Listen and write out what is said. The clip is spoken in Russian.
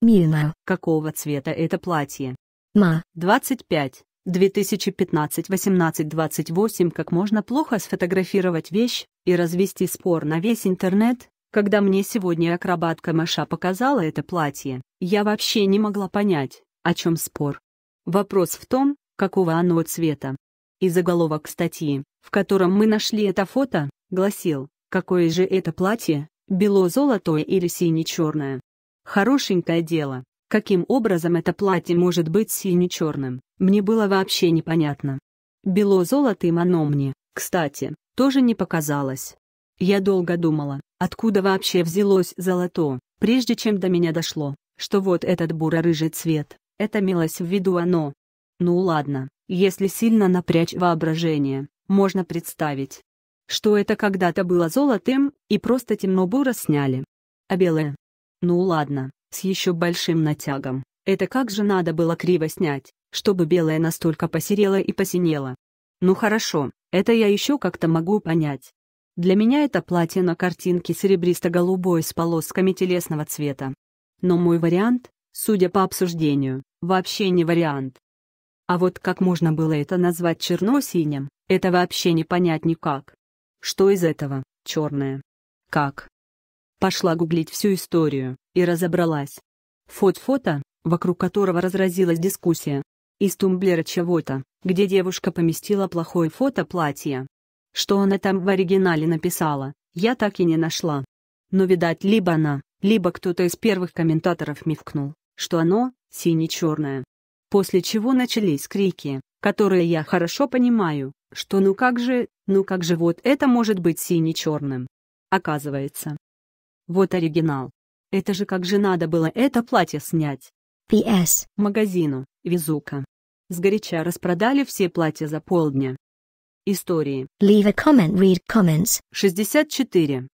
Мина. Какого цвета это платье? Ма. 25. 2015-18-28 как можно плохо сфотографировать вещь и развести спор на весь интернет, когда мне сегодня акробатка Маша показала это платье, я вообще не могла понять, о чем спор. Вопрос в том, какого оно цвета. И заголовок статьи, в котором мы нашли это фото, гласил, какое же это платье, бело-золотое или сине-черное. Хорошенькое дело, каким образом это платье может быть сине-черным, мне было вообще непонятно. Бело-золотым оно мне, кстати, тоже не показалось. Я долго думала, откуда вообще взялось золото, прежде чем до меня дошло, что вот этот буро-рыжий цвет, это милось в виду оно. Ну ладно, если сильно напрячь воображение, можно представить, что это когда-то было золотым, и просто темно-буро сняли. А белое, ну ладно, с еще большим натягом. Это как же надо было криво снять, чтобы белая настолько посерела и посинела. Ну хорошо, это я еще как-то могу понять. Для меня это платье на картинке серебристо-голубое с полосками телесного цвета. Но мой вариант, судя по обсуждению, вообще не вариант. А вот как можно было это назвать черно-синим, это вообще не понять никак. Что из этого, черное? Как? Пошла гуглить всю историю, и разобралась. Фот-фото, вокруг которого разразилась дискуссия. Из тумблера чего-то, где девушка поместила плохое фото платья. Что она там в оригинале написала, я так и не нашла. Но, видать, либо она, либо кто-то из первых комментаторов мивкнул, что оно сине-черное. После чего начались крики, которые я хорошо понимаю, что ну как же, ну как же вот это может быть сине-черным. Оказывается, вот оригинал. Это же как же надо было это платье снять. П.С. Магазину, Везука. Сгоряча распродали все платья за полдня. Истории. Leave a comment, read comments. 64.